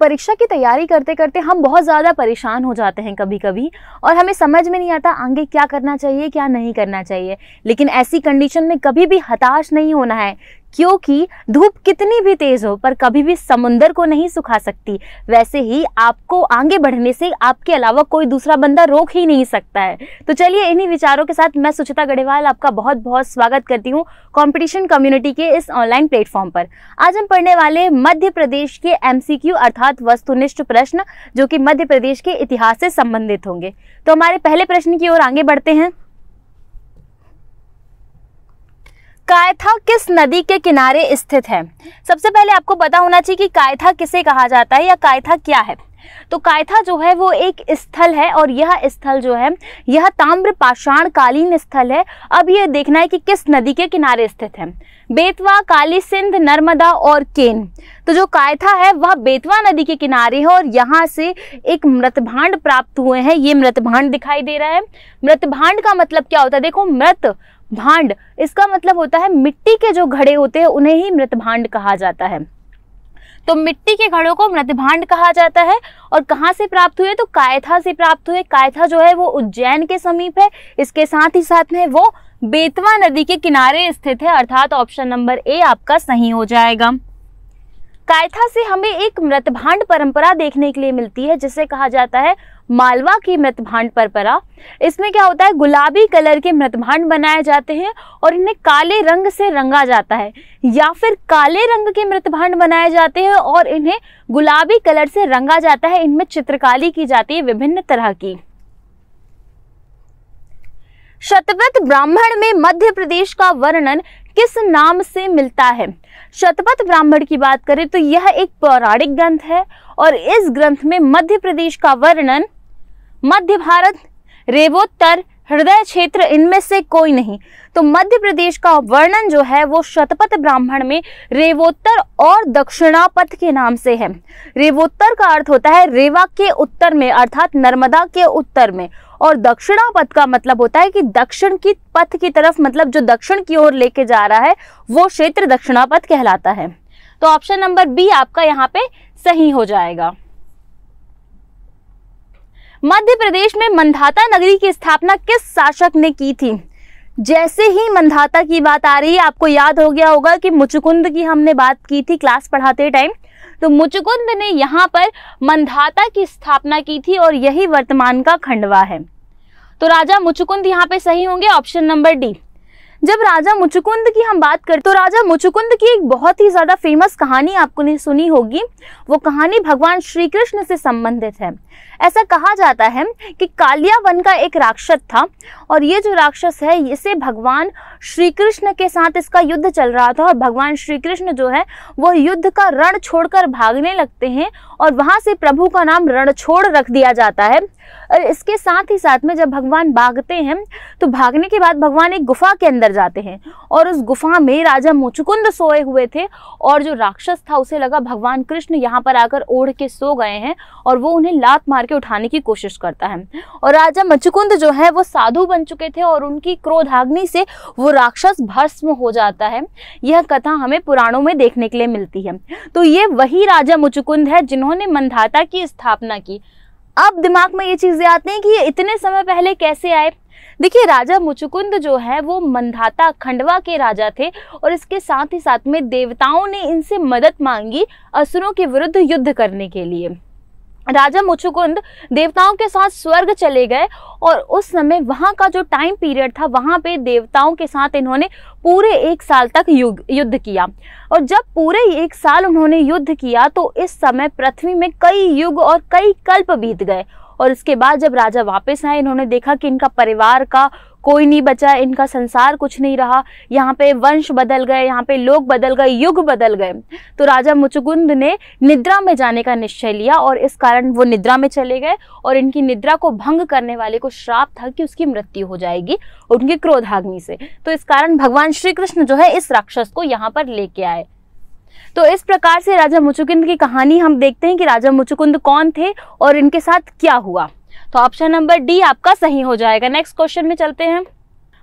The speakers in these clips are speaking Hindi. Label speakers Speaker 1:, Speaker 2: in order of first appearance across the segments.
Speaker 1: परीक्षा की तैयारी करते करते हम बहुत ज़्यादा परेशान हो जाते हैं कभी कभी और हमें समझ में नहीं आता आगे क्या करना चाहिए क्या नहीं करना चाहिए लेकिन ऐसी कंडीशन में कभी भी हताश नहीं होना है क्योंकि धूप कितनी भी तेज हो पर कभी भी समुंदर को नहीं सुखा सकती वैसे ही आपको आगे बढ़ने से आपके अलावा कोई दूसरा बंदा रोक ही नहीं सकता है तो चलिए इन्हीं विचारों के साथ मैं सुचिता गढ़ेवाल आपका बहुत बहुत स्वागत करती हूँ कंपटीशन कम्युनिटी के इस ऑनलाइन प्लेटफॉर्म पर आज हम पढ़ने वाले मध्य प्रदेश के एम अर्थात वस्तुनिष्ठ प्रश्न जो कि मध्य प्रदेश के इतिहास से संबंधित होंगे तो हमारे पहले प्रश्न की ओर आगे बढ़ते हैं कायथा किस नदी के किनारे स्थित है सबसे पहले आपको पता होना चाहिए कि कायथा किसे कहा जाता है या कायथा क्या है तो कायथा जो है वो एक स्थल है और यह स्थल जो है यह ताम्र पाषाण कालीन स्थल है अब यह देखना है कि किस नदी के किनारे स्थित है बेतवा काली सिंध नर्मदा और केन तो जो कायथा है वह बेतवा नदी के किनारे है और यहाँ से एक मृतभांड प्राप्त हुए हैं ये मृतभांड दिखाई दे रहा है मृतभांड का मतलब क्या होता है देखो मृत भांड इसका मतलब होता है मिट्टी के जो घड़े होते हैं उन्हें ही मृत भांड कहा जाता है तो मिट्टी के घड़ों को मृत भांड कहा जाता है और कहाँ से प्राप्त हुए तो कायथा से प्राप्त हुए कायथा जो है वो उज्जैन के समीप है इसके साथ ही साथ में वो बेतवा नदी के किनारे स्थित है अर्थात ऑप्शन नंबर ए आपका सही हो जाएगा कायथा से हमें एक मृतभांड परंपरा देखने के लिए मिलती है जिसे कहा जाता है मालवा की मृतभांड परंपरा इसमें क्या होता है गुलाबी कलर के मृतभांड बनाए जाते हैं और इन्हें काले रंग से रंगा जाता है या फिर काले रंग के मृतभांड बनाए जाते हैं और इन्हें गुलाबी कलर से रंगा जाता है इनमें चित्रकारी की जाती है विभिन्न तरह की शतव्रत ब्राह्मण में मध्य प्रदेश का वर्णन किस नाम से मिलता है शतपथ ब्राह्मण की बात करें तो यह एक पौराणिक ग्रंथ है और इस ग्रंथ में मध्य प्रदेश का वर्णन मध्य भारत रेवोत्तर हृदय क्षेत्र इनमें से कोई नहीं तो मध्य प्रदेश का वर्णन जो है वो शतपथ ब्राह्मण में रेवोत्तर और दक्षिणापथ के नाम से है रेवोत्तर का अर्थ होता है रेवा के उत्तर में अर्थात नर्मदा के उत्तर में और दक्षिणा पथ का मतलब होता है कि दक्षिण की पथ की तरफ मतलब जो दक्षिण की ओर लेके जा रहा है वो क्षेत्र दक्षिणा पथ कहलाता है तो ऑप्शन नंबर बी आपका यहाँ पे सही हो जाएगा मध्य प्रदेश में मंधाता नगरी की स्थापना किस शासक ने की थी जैसे ही मंधाता की बात आ रही है आपको याद हो गया होगा कि मुचुकुंद की हमने बात की थी क्लास पढ़ाते टाइम तो मुचुकुंद ने यहाँ पर मंधाता की स्थापना की थी और यही वर्तमान का खंडवा है तो राजा मुचुकुंद यहाँ पे सही होंगे ऑप्शन नंबर डी जब राजा मुचुकुंद की हम बात करते तो राजा मुचुकुंद की एक बहुत ही ज़्यादा फेमस कहानी आपको ने सुनी होगी वो कहानी भगवान श्री कृष्ण से संबंधित है ऐसा कहा जाता है कि कालिया वन का एक राक्षस था और ये जो राक्षस है इसे भगवान श्री कृष्ण के साथ इसका युद्ध चल रहा था और भगवान श्री कृष्ण जो है वो युद्ध का रण छोड़कर भागने लगते हैं और वहां से प्रभु का नाम रण छोड़ रख दिया जाता है और इसके साथ ही साथ में जब भगवान भागते हैं तो भागने के बाद भगवान एक गुफा के अंदर जाते हैं और उस गुफा में राजा मुचुकुंद सोए हुए थे और जो राक्षस था उसे लगा भगवान कृष्ण यहाँ पर आकर ओढ़ के सो गए हैं और वो उन्हें लात मार के उठाने की कोशिश करता है और राजा मुचुकुंद जो है वो साधु बन चुके थे और उनकी क्रोधाग्नि से वो वो राक्षस भस्म हो जाता है यह कथा हमें पुराणों में देखने के लिए मिलती है तो ये वही राजा मुचुकुंद है जिन्होंने मंधाता की स्थापना की अब दिमाग में ये चीज़ें आती हैं कि ये इतने समय पहले कैसे आए देखिए राजा मुचुकुंद जो है वो मंधाता खंडवा के राजा थे और इसके साथ ही साथ में देवताओं ने इनसे मदद मांगी असुरों के विरुद्ध युद्ध करने के लिए राजा मुचुकुंद देवताओं के साथ स्वर्ग चले गए और उस समय वहाँ का जो टाइम पीरियड था वहाँ पे देवताओं के साथ इन्होंने पूरे एक साल तक युग युद्ध किया और जब पूरे एक साल उन्होंने युद्ध किया तो इस समय पृथ्वी में कई युग और कई कल्प बीत गए और इसके बाद जब राजा वापस आए इन्होंने देखा कि इनका परिवार का कोई नहीं बचा इनका संसार कुछ नहीं रहा यहाँ पे वंश बदल गए यहाँ पे लोग बदल गए युग बदल गए तो राजा मुचुकुंद ने निद्रा में जाने का निश्चय लिया और इस कारण वो निद्रा में चले गए और इनकी निद्रा को भंग करने वाले को श्राप था कि उसकी मृत्यु हो जाएगी उनके क्रोधाग्नि से तो इस कारण भगवान श्री कृष्ण जो है इस राक्षस को यहाँ पर लेके आए तो इस प्रकार से राजा मुचुकुंद की कहानी हम देखते हैं कि राजा मुचुकुंद कौन थे और इनके साथ क्या हुआ तो ऑप्शन नंबर डी आपका सही हो जाएगा नेक्स्ट क्वेश्चन में चलते हैं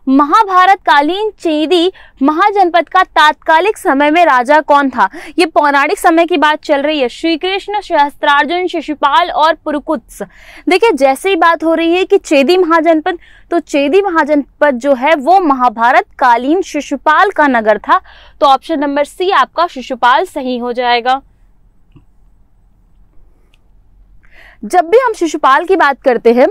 Speaker 1: महाभारत कालीन चेदी महाजनपद का तात्कालिक समय में राजा कौन था ये पौराणिक समय की बात चल रही है श्री कृष्ण सहस्त्रार्जुन शिशुपाल और पुरुकुत्स देखिए जैसे ही बात हो रही है कि चेदी महाजनपद तो चेदी महाजनपद जो है वो महाभारत कालीन शिशुपाल का नगर था तो ऑप्शन नंबर सी आपका शिशुपाल सही हो जाएगा जब भी हम शिशुपाल की बात करते हैं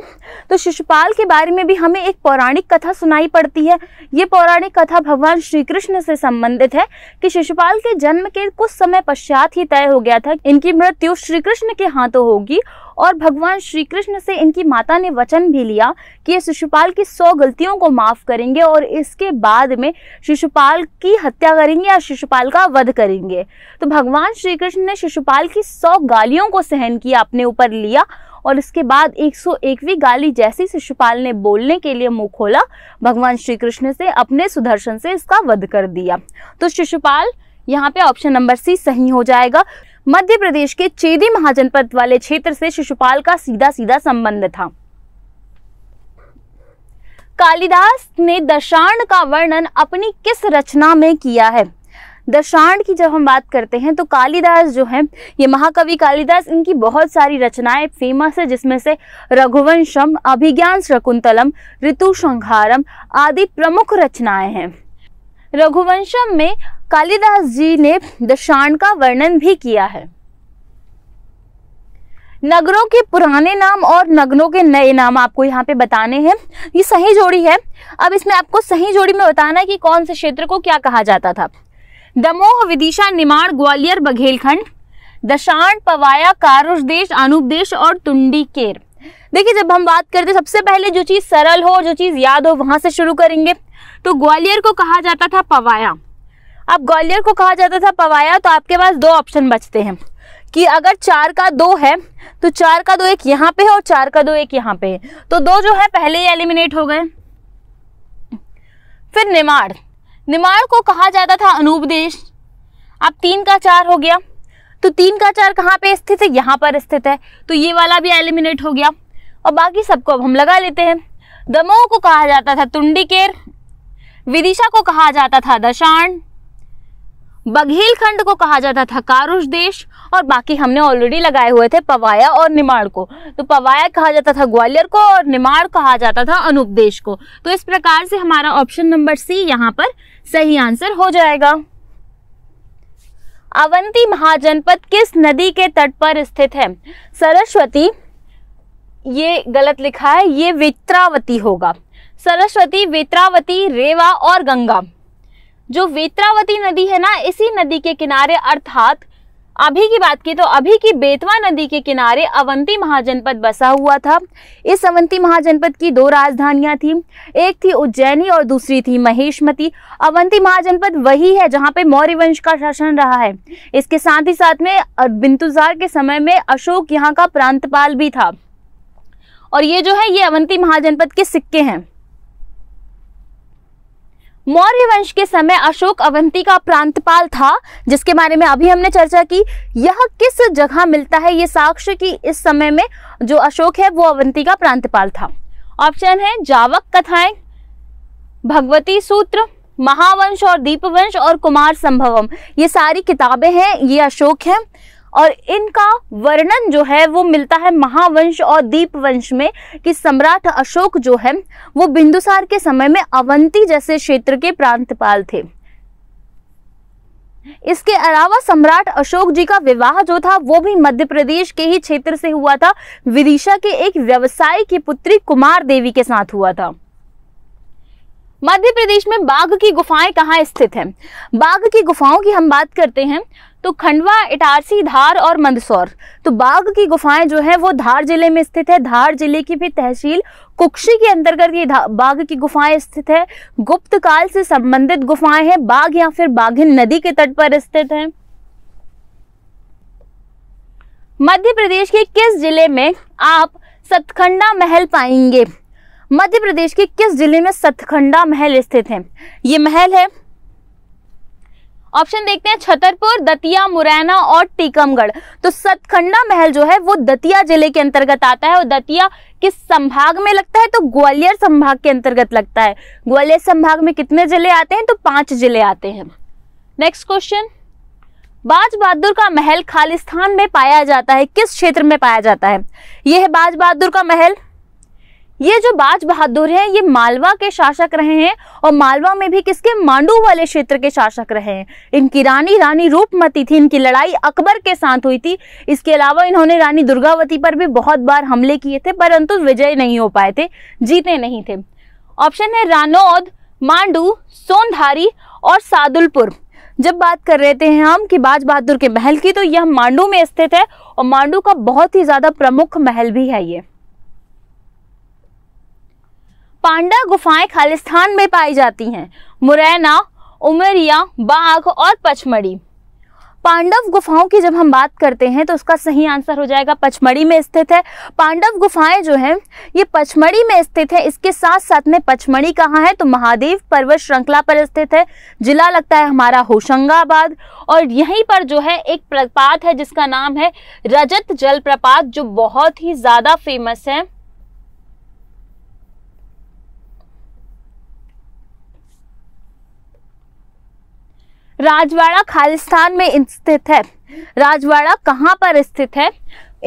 Speaker 1: तो शिशुपाल के बारे में भी हमें एक पौराणिक कथा सुनाई पड़ती है ये पौराणिक कथा भगवान श्री कृष्ण से संबंधित है कि शिशुपाल के जन्म के कुछ समय पश्चात ही तय हो गया था इनकी मृत्यु श्री कृष्ण के हाथों होगी और भगवान श्री कृष्ण से इनकी माता ने वचन भी लिया कि ये शिशुपाल की सौ गलतियों को माफ़ करेंगे और इसके बाद में शिशुपाल की हत्या करेंगे या शिशुपाल का वध करेंगे तो भगवान श्री कृष्ण ने शिशुपाल की सौ गालियों को सहन किया अपने ऊपर लिया और इसके बाद एक सौ एकवीं गाली जैसी शिशुपाल ने बोलने के लिए मुंह खोला भगवान श्री कृष्ण से अपने सुदर्शन से इसका वध कर दिया तो शिशुपाल यहाँ पे ऑप्शन नंबर सी सही हो जाएगा मध्य प्रदेश के चेदी महाजनपद वाले क्षेत्र से शिशुपाल का सीधा सीधा संबंध था कालिदास ने दशाण का वर्णन अपनी किस रचना में किया है दशाण की जब हम बात करते हैं तो कालिदास जो है ये महाकवि कालिदास इनकी बहुत सारी रचनाएं फेमस है जिसमें से रघुवंशम अभिज्ञान शकुंतलम ऋतु संहारम आदि प्रमुख रचनाएं हैं रघुवंशम में कालिदास जी ने दशाण का वर्णन भी किया है नगरों के पुराने नाम और नगरों के नए नाम आपको यहाँ पे बताने हैं ये सही जोड़ी है अब इसमें आपको सही जोड़ी में बताना है कि कौन से क्षेत्र को क्या कहा जाता था दमोह विदिशा निमाड़ ग्वालियर बघेलखंड दशाण पवाया कारुष देश और तुंडी केर देखिए जब हम बात करते सबसे पहले जो चीज़ सरल हो जो चीज़ याद हो वहाँ से शुरू करेंगे तो ग्वालियर को कहा जाता था पवाया अब ग्वालियर को कहा जाता था पवाया तो आपके पास दो ऑप्शन बचते हैं कि अगर चार का दो है तो चार का दो एक यहाँ पे है और चार का दो एक यहाँ पे है तो दो जो है पहले ही एलिमिनेट हो गए फिर निमाड़ निमाड़ को कहा जाता था अनूपदेश अब तीन का चार हो गया तो तीन का चार कहाँ पे स्थित है यहाँ पर स्थित है तो ये वाला भी एलिमिनेट हो गया और बाकी सबको अब हम लगा लेते हैं दमोह को कहा जाता था तुंडीकेर विदिशा को कहा जाता था दशाण बघेल खंड को कहा जाता था कारुष देश और बाकी हमने ऑलरेडी लगाए हुए थे पवाया और निमाड़ को तो पवाया कहा जाता था ग्वालियर को और निमाड़ कहा जाता था अनुपदेश को तो इस प्रकार से हमारा ऑप्शन नंबर सी यहाँ पर सही आंसर हो जाएगा अवंती महाजनपद किस नदी के तट पर स्थित है सरस्वती ये गलत लिखा है ये वित्रावती होगा सरस्वती वित्रावती रेवा और गंगा जो वेत्रावती नदी है ना इसी नदी के किनारे अर्थात अभी की बात की तो अभी की बेतवा नदी के किनारे अवंती महाजनपद बसा हुआ था इस अवंती महाजनपद की दो राजधानियां थी एक थी उज्जैनी और दूसरी थी महेशमती अवंती महाजनपद वही है जहां पे मौर्य वंश का शासन रहा है इसके साथ ही साथ में बिंतुजार के समय में अशोक यहाँ का प्रांतपाल भी था और ये जो है ये अवंती महाजनपद के सिक्के हैं मौर्य वंश के समय अशोक अवंती का प्रांतपाल था जिसके बारे में अभी हमने चर्चा की यह किस जगह मिलता है ये साक्ष्य कि इस समय में जो अशोक है वो अवंती का प्रांतपाल था ऑप्शन है जावक कथाएं भगवती सूत्र महावंश और दीपवंश और कुमार संभवम ये सारी किताबें हैं ये अशोक हैं और इनका वर्णन जो है वो मिलता है महावंश और दीप वंश में कि सम्राट अशोक जो है वो बिंदुसार के समय में अवंती जैसे क्षेत्र के प्रांतपाल थे इसके अलावा सम्राट अशोक जी का विवाह जो था वो भी मध्य प्रदेश के ही क्षेत्र से हुआ था विदिशा के एक व्यवसायी की पुत्री कुमार देवी के साथ हुआ था मध्य प्रदेश में बाघ की गुफाएं कहाँ स्थित हैं बाघ की गुफाओं की हम बात करते हैं तो खंडवा इटारसी धार और मंदसौर तो बाघ की गुफाएं जो है वो धार जिले में स्थित है धार जिले की भी तहसील कुक्षी के अंतर्गत ये बाघ की गुफाएं स्थित है गुप्त काल से संबंधित गुफाएं हैं बाघ या फिर बाघिन नदी के तट पर स्थित है मध्य प्रदेश के किस जिले में आप सतखंडा महल पाएंगे मध्य प्रदेश के किस जिले में सतखंडा महल स्थित है ये महल है ऑप्शन देखते हैं छतरपुर दतिया मुरैना और टीकमगढ़ तो सतखंडा महल जो है वो दतिया जिले के अंतर्गत आता है और दतिया किस संभाग में लगता है तो ग्वालियर संभाग के अंतर्गत लगता है ग्वालियर संभाग में कितने जिले आते हैं तो पांच जिले आते हैं नेक्स्ट क्वेश्चन बाज बहादुर का महल खालिस्तान में पाया जाता है किस क्षेत्र में पाया जाता है यह है बाज बहादुर का महल ये जो बाज बहादुर है ये मालवा के शासक रहे हैं और मालवा में भी किसके मांडू वाले क्षेत्र के शासक रहे हैं इनकी रानी रानी रूपमती थी इनकी लड़ाई अकबर के साथ हुई थी इसके अलावा इन्होंने रानी दुर्गावती पर भी बहुत बार हमले किए थे परंतु विजय नहीं हो पाए थे जीते नहीं थे ऑप्शन है रानौद मांडू सोनधारी और सादुलपुर जब बात कर रहे थे हम कि बाज बहादुर के महल की तो यह मांडू में स्थित है और मांडू का बहुत ही ज़्यादा प्रमुख महल भी है ये पांडा गुफाएं खालिस्तान में पाई जाती हैं मुरैना उमरिया बाघ और पचमढ़ी पांडव गुफाओं की जब हम बात करते हैं तो उसका सही आंसर हो जाएगा पचमढ़ी में स्थित है पांडव गुफाएं जो हैं ये पचमढ़ी में स्थित है इसके साथ साथ में पचमढ़ी कहाँ है तो महादेव पर्वत श्रृंखला पर स्थित है जिला लगता है हमारा होशंगाबाद और यहीं पर जो है एक प्रपात है जिसका नाम है रजत जलप्रपात जो बहुत ही ज़्यादा फेमस है राजवाड़ा खालिस्तान में स्थित है राजवाड़ा कहाँ पर स्थित है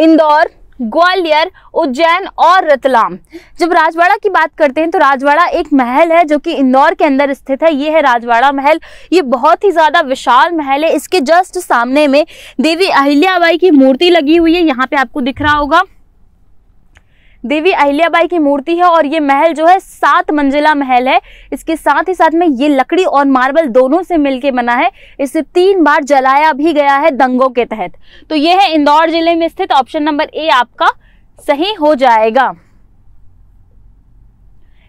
Speaker 1: इंदौर ग्वालियर उज्जैन और रतलाम जब राजवाड़ा की बात करते हैं तो राजवाड़ा एक महल है जो कि इंदौर के अंदर स्थित है ये है राजवाड़ा महल ये बहुत ही ज़्यादा विशाल महल है इसके जस्ट सामने में देवी अहिल्याबाई की मूर्ति लगी हुई है यहाँ पे आपको दिख रहा होगा देवी अहिल्याबाई की मूर्ति है और ये महल जो है सात मंजिला महल है इसके साथ ही साथ में ये लकड़ी और मार्बल दोनों से मिलकर बना है इसे तीन बार जलाया भी गया है दंगों के तहत तो ये है इंदौर जिले में स्थित ऑप्शन नंबर ए आपका सही हो जाएगा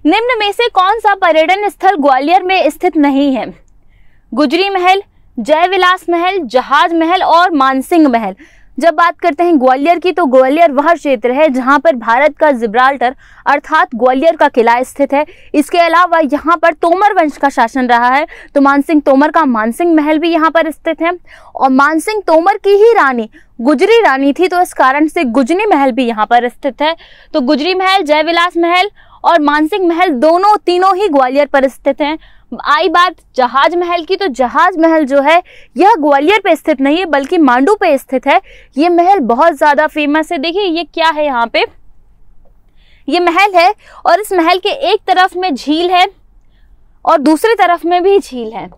Speaker 1: निम्न में से कौन सा पर्यटन स्थल ग्वालियर में स्थित नहीं है गुजरी महल जयविलास महल जहाज महल और मानसिंह महल जब बात करते हैं ग्वालियर की तो ग्वालियर वह क्षेत्र है जहां पर भारत का जिब्राल्टर अर्थात ग्वालियर का किला स्थित है इसके अलावा यहाँ पर तोमर वंश का शासन रहा है तो मानसिंह तोमर का मानसिंह महल भी यहाँ पर स्थित है और मानसिंह तोमर की ही रानी गुजरी रानी थी तो इस कारण से गुजरी महल भी यहाँ पर स्थित है तो गुजरी महल जयविलास महल और मानसिंह महल दोनों तीनों ही ग्वालियर पर स्थित हैं आई बात जहाज महल की तो जहाज महल जो है यह ग्वालियर पे स्थित नहीं है बल्कि मांडू पे स्थित है ये महल बहुत ज़्यादा फेमस है देखिए ये क्या है यहाँ पे ये महल है और इस महल के एक तरफ में झील है और दूसरी तरफ में भी झील है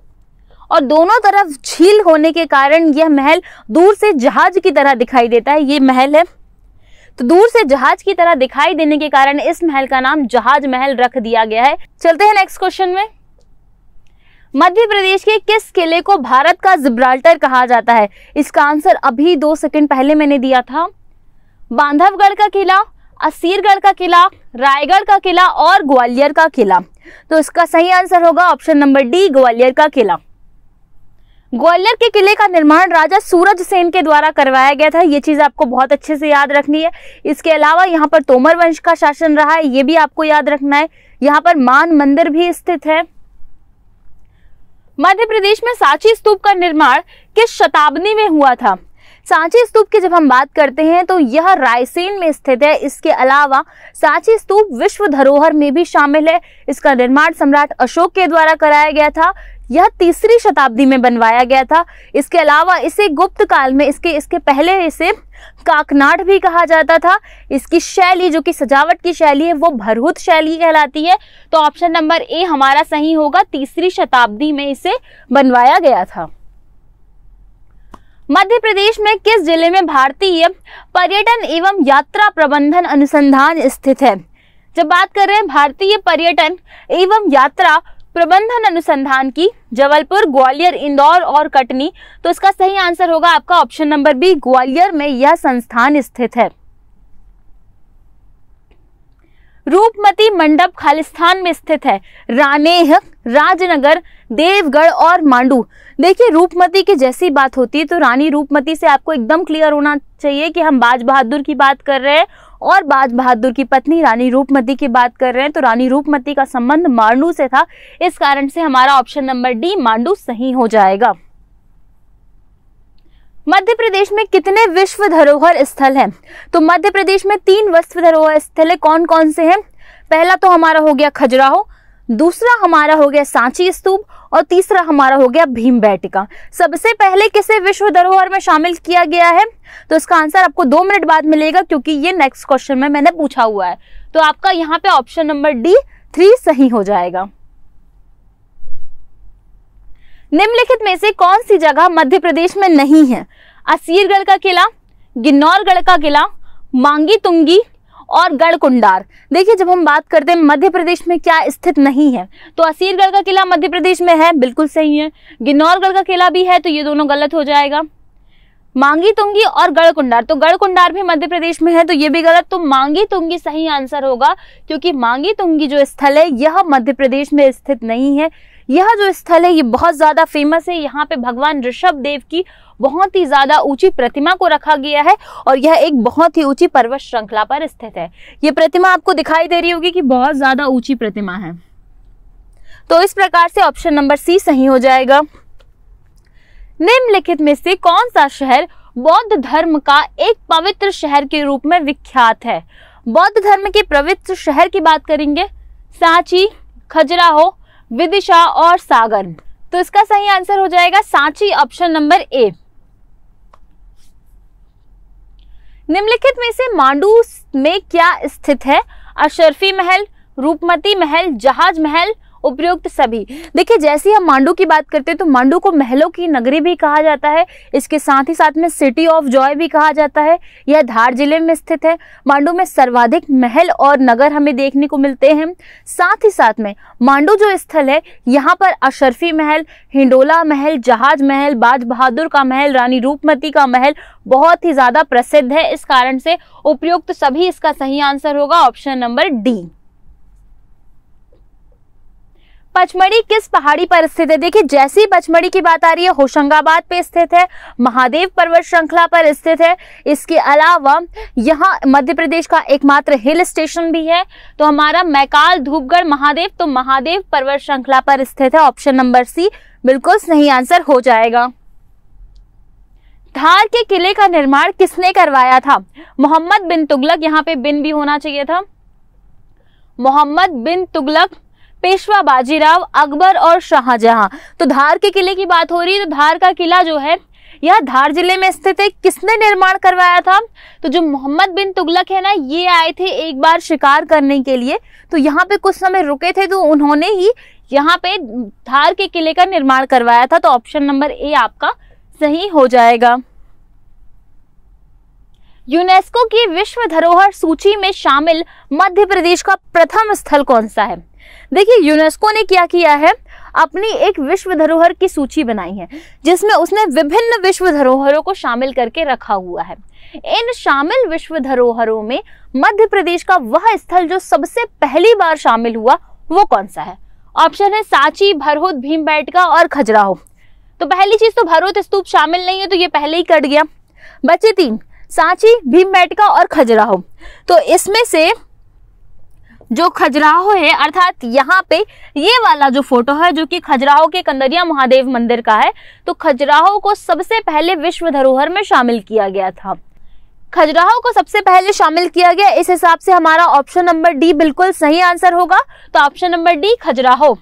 Speaker 1: और दोनों तरफ झील होने के कारण यह महल दूर से जहाज की तरह दिखाई देता है ये महल है तो दूर से जहाज की तरह दिखाई देने के कारण इस महल का नाम जहाज महल रख दिया गया है चलते हैं नेक्स्ट क्वेश्चन में मध्य प्रदेश के किस किले को भारत का जिब्राल्टर कहा जाता है इसका आंसर अभी दो सेकंड पहले मैंने दिया था बांधवगढ़ का किला असीरगढ़ का किला रायगढ़ का किला और ग्वालियर का किला तो इसका सही आंसर होगा ऑप्शन नंबर डी ग्वालियर का किला ग्वालियर के किले का निर्माण राजा सूरज सेन के द्वारा करवाया गया था ये चीज़ आपको बहुत अच्छे से याद रखनी है इसके अलावा यहाँ पर तोमर वंश का शासन रहा है ये भी आपको याद रखना है यहाँ पर मान मंदिर भी स्थित है मध्य प्रदेश में सांची स्तूप का निर्माण किस शताब्दी में हुआ था सांची स्तूप की जब हम बात करते हैं तो यह रायसेन में स्थित है इसके अलावा सांची स्तूप विश्व धरोहर में भी शामिल है इसका निर्माण सम्राट अशोक के द्वारा कराया गया था यह तीसरी शताब्दी में बनवाया गया था इसके अलावा इसे गुप्त काल में इसके इसके पहले इसे काकनाट भी कहा जाता था इसकी शैली जो कि सजावट की शैली है वो भरहूत शैली कहलाती है तो ऑप्शन नंबर ए हमारा सही होगा तीसरी शताब्दी में इसे बनवाया गया था मध्य प्रदेश में किस जिले में भारतीय पर्यटन एवं यात्रा प्रबंधन अनुसंधान स्थित है जब बात कर रहे हैं भारतीय पर्यटन एवं यात्रा प्रबंधन अनुसंधान की जबलपुर ग्वालियर इंदौर और कटनी तो इसका सही आंसर होगा आपका ऑप्शन नंबर बी ग्वालियर में यह संस्थान स्थित है रूपमती मंडप खालिस्थान में स्थित है रानेह राजनगर देवगढ़ और मांडू देखिए रूपमती की जैसी बात होती है तो रानी रूपमती से आपको एकदम क्लियर होना चाहिए कि हम बाज बहादुर की बात कर रहे हैं और बाज बहादुर की पत्नी रानी रूपमती की बात कर रहे हैं तो रानी रूपमती का संबंध मांडू से था इस कारण से हमारा ऑप्शन नंबर डी मांडू सही हो जाएगा मध्य प्रदेश में कितने विश्व धरोहर स्थल हैं तो मध्य प्रदेश में तीन विश्व धरोहर स्थल है कौन कौन से हैं पहला तो हमारा हो गया खजुराहो दूसरा हमारा हो गया सांची स्तूप और तीसरा हमारा हो गया भीम बैटिका सबसे पहले किसे विश्व धरोहर में शामिल किया गया है तो इसका आंसर आपको दो मिनट बाद मिलेगा क्योंकि ये नेक्स्ट क्वेश्चन में मैंने पूछा हुआ है तो आपका यहाँ पे ऑप्शन नंबर डी थ्री सही हो जाएगा निम्नलिखित में से कौन सी जगह मध्य प्रदेश में नहीं है असीरगढ़ का किला गिन्नौरगढ़ का किला मांगी तुंगी और गढ़कुंडार देखिए जब हम बात करते हैं मध्य प्रदेश में क्या स्थित नहीं है तो असीरगढ़ का किला मध्य प्रदेश में है बिल्कुल सही है गिन्नौरगढ़ का किला भी है तो ये दोनों गलत हो जाएगा मांगी तुंगी और गढ़कुंडार तो गढ़कुंडार भी मध्य प्रदेश में है तो ये भी गलत तो मांगी तुंगी सही आंसर होगा क्योंकि मांगी तुंगी जो स्थल है यह मध्य प्रदेश में स्थित नहीं है यह जो स्थल है ये बहुत ज़्यादा फेमस है यहाँ पे भगवान ऋषभ देव की बहुत ही ज़्यादा ऊंची प्रतिमा को रखा गया है और यह एक बहुत ही ऊंची पर्वत श्रृंखला पर स्थित है ये प्रतिमा आपको दिखाई दे रही होगी कि बहुत ज़्यादा ऊंची प्रतिमा है तो इस प्रकार से ऑप्शन नंबर सी सही हो जाएगा निम्नलिखित में से कौन सा शहर बौद्ध धर्म का एक पवित्र शहर के रूप में विख्यात है बौद्ध धर्म के पवित्र शहर की बात करेंगे सांची खजुराहो विदिशा और सागर तो इसका सही आंसर हो जाएगा सांची ऑप्शन नंबर ए निम्नलिखित में से मांडू में क्या स्थित है अशरफी महल रूपमती महल जहाज महल उपयुक्त सभी देखिए जैसे हम मांडू की बात करते हैं तो मांडू को महलों की नगरी भी कहा जाता है इसके साथ ही साथ में सिटी ऑफ जॉय भी कहा जाता है यह धार जिले में स्थित है मांडू में सर्वाधिक महल और नगर हमें देखने को मिलते हैं साथ ही साथ में मांडू जो स्थल है यहाँ पर अशरफी महल हिंडोला महल जहाज महल बाज बहादुर का महल रानी रूपमती का महल बहुत ही ज़्यादा प्रसिद्ध है इस कारण से उपयुक्त सभी इसका सही आंसर होगा ऑप्शन नंबर डी पचमढ़ी किस पहाड़ी पर स्थित है देखिए जैसी पचमढ़ी की बात आ रही है होशंगाबाद पे स्थित है महादेव पर्वत श्रृंखला पर स्थित है इसके अलावा यहाँ मध्य प्रदेश का एकमात्र हिल स्टेशन भी है तो हमारा मैकाल धूपगढ़ महादेव तो महादेव पर्वत श्रृंखला पर स्थित है ऑप्शन नंबर सी बिल्कुल सही आंसर हो जाएगा धार के किले का निर्माण किसने करवाया था मोहम्मद बिन तुगलक यहाँ पे बिन भी होना चाहिए था मोहम्मद बिन तुगलक पेशवा बाजीराव अकबर और शाहजहां तो धार के किले की बात हो रही है तो धार का किला जो है यह धार जिले में स्थित है किसने निर्माण करवाया था तो जो मोहम्मद बिन तुगलक है ना ये आए थे एक बार शिकार करने के लिए तो यहाँ पे कुछ समय रुके थे तो उन्होंने ही यहाँ पे धार के किले का निर्माण करवाया था तो ऑप्शन नंबर ए आपका सही हो जाएगा यूनेस्को की विश्व धरोहर सूची में शामिल मध्य प्रदेश का प्रथम स्थल कौन सा है देखिए यूनेस्को ने क्या किया है अपनी एक विश्व धरोहर की सूची बनाई है जिसमें उसने विभिन्न विश्व धरोहरों को शामिल करके रखा हुआ है इन शामिल विश्व धरोहरों में मध्य प्रदेश का वह स्थल जो सबसे पहली बार शामिल हुआ वो कौन सा है ऑप्शन है सांची भरहोत भीमबेटका और खजुराहो तो पहली चीज तो भरोत स्तूप शामिल नहीं है तो ये पहले ही कट गया बचे तीन सांची भीमबेटका और खजुराहो तो इसमें से जो खजुराहो है अर्थात यहाँ पे ये वाला जो फोटो है जो कि खजुराहो के कंदरिया महादेव मंदिर का है तो खजुराहो को सबसे पहले विश्व धरोहर में शामिल किया गया था खजुराहो को सबसे पहले शामिल किया गया इस हिसाब से हमारा ऑप्शन नंबर डी बिल्कुल सही आंसर होगा तो option number D Khajuraho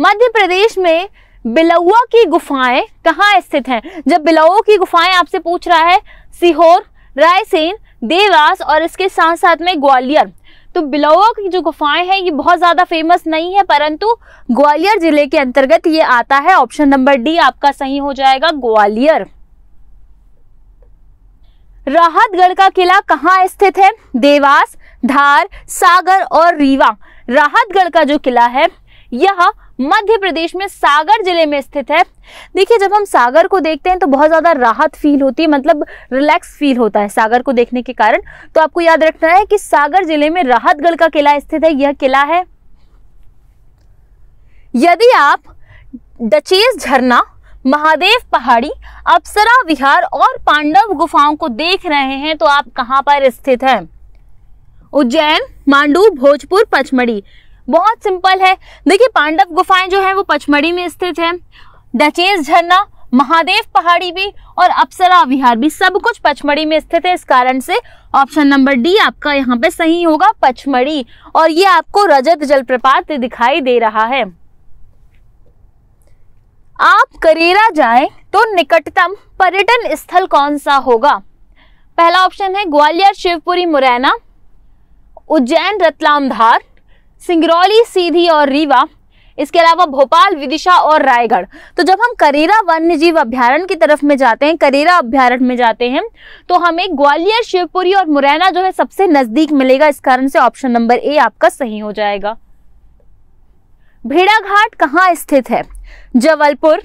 Speaker 1: Madhya Pradesh में बिलौआ की गुफाएं कहाँ स्थित हैं जब बिलौओं की गुफाएं आपसे पूछ रहा है सीहोर रायसेन देवास और इसके साथ साथ में ग्वालियर तो बिलौआ की जो गुफाएं हैं ये बहुत ज़्यादा फेमस नहीं है परंतु ग्वालियर जिले के अंतर्गत ये आता है ऑप्शन नंबर डी आपका सही हो जाएगा ग्वालियर राहतगढ़ का किला कहाँ स्थित है देवास धार सागर और रीवा राहतगढ़ का जो किला है यह मध्य प्रदेश में सागर जिले में स्थित है देखिए जब हम सागर को देखते हैं तो बहुत ज़्यादा राहत फील होती है मतलब रिलैक्स फील होता है सागर को देखने के कारण तो आपको याद रखना है कि सागर जिले में राहतगढ़ का किला स्थित है यह किला है यदि आप डचेस झरना महादेव पहाड़ी अप्सरा विहार और पांडव गुफाओं को देख रहे हैं तो आप कहां पर स्थित हैं उज्जैन मांडू भोजपुर पचमढ़ी बहुत सिंपल है देखिए पांडव गुफाएं जो है वो पचमढ़ी में स्थित है डचेस झरना महादेव पहाड़ी भी और अप्सरा विहार भी सब कुछ पचमढ़ी में स्थित है इस कारण से ऑप्शन नंबर डी आपका यहाँ पे सही होगा पचमढ़ी और ये आपको रजत जलप्रपात दिखाई दे रहा है आप करेरा जाए तो निकटतम पर्यटन स्थल कौन सा होगा पहला ऑप्शन है ग्वालियर शिवपुरी मुरैना उज्जैन रतलाम धार सिंगरौली सीधी और रीवा इसके अलावा भोपाल विदिशा और रायगढ़ तो जब हम करेरा वन्य जीव अभ्यारण्य की तरफ में जाते हैं करेरा अभ्यारण्य में जाते हैं तो हमें ग्वालियर शिवपुरी और मुरैना जो है सबसे नजदीक मिलेगा इस कारण से ऑप्शन नंबर ए आपका सही हो जाएगा भेड़ाघाट कहाँ स्थित है जबलपुर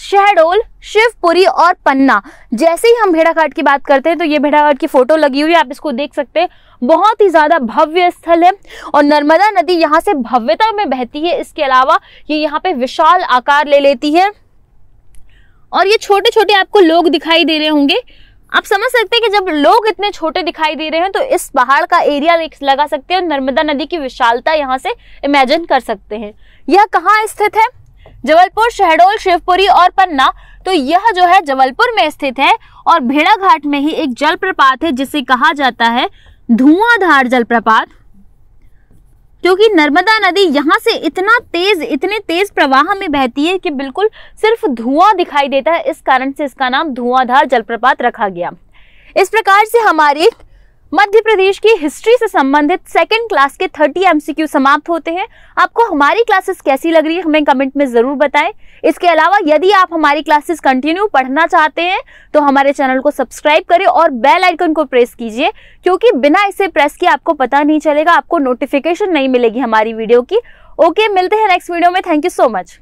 Speaker 1: शहडोल शिवपुरी और पन्ना जैसे ही हम भेड़ाघाट की बात करते हैं तो ये भेड़ाघाट की फोटो लगी हुई है आप इसको देख सकते हैं बहुत ही ज़्यादा भव्य स्थल है और नर्मदा नदी यहाँ से भव्यता में बहती है इसके अलावा ये यहाँ पे विशाल आकार ले लेती है और ये छोटे छोटे आपको लोग दिखाई दे रहे होंगे आप समझ सकते हैं कि जब लोग इतने छोटे दिखाई दे रहे हैं तो इस पहाड़ का एरिया लगा सकते हैं और नर्मदा नदी की विशालता यहाँ से इमेजिन कर सकते हैं यह कहाँ स्थित है जबलपुर शहडोल शिवपुरी और पन्ना तो यह जो है जबलपुर में स्थित है और भेड़ा घाट में ही एक जलप्रपात है जिसे कहा जाता है धुआंधार जलप्रपात क्योंकि नर्मदा नदी यहाँ से इतना तेज इतने तेज प्रवाह में बहती है कि बिल्कुल सिर्फ धुआं दिखाई देता है इस कारण से इसका नाम धुआंधार जलप्रपात रखा गया इस प्रकार से हमारी मध्य प्रदेश की हिस्ट्री से संबंधित सेकंड क्लास के 30 एमसीक्यू समाप्त होते हैं आपको हमारी क्लासेस कैसी लग रही है हमें कमेंट में ज़रूर बताएं इसके अलावा यदि आप हमारी क्लासेस कंटिन्यू पढ़ना चाहते हैं तो हमारे चैनल को सब्सक्राइब करें और बेल आइकन को प्रेस कीजिए क्योंकि बिना इसे प्रेस किए आपको पता नहीं चलेगा आपको नोटिफिकेशन नहीं मिलेगी हमारी वीडियो की ओके मिलते हैं नेक्स्ट वीडियो में थैंक यू सो मच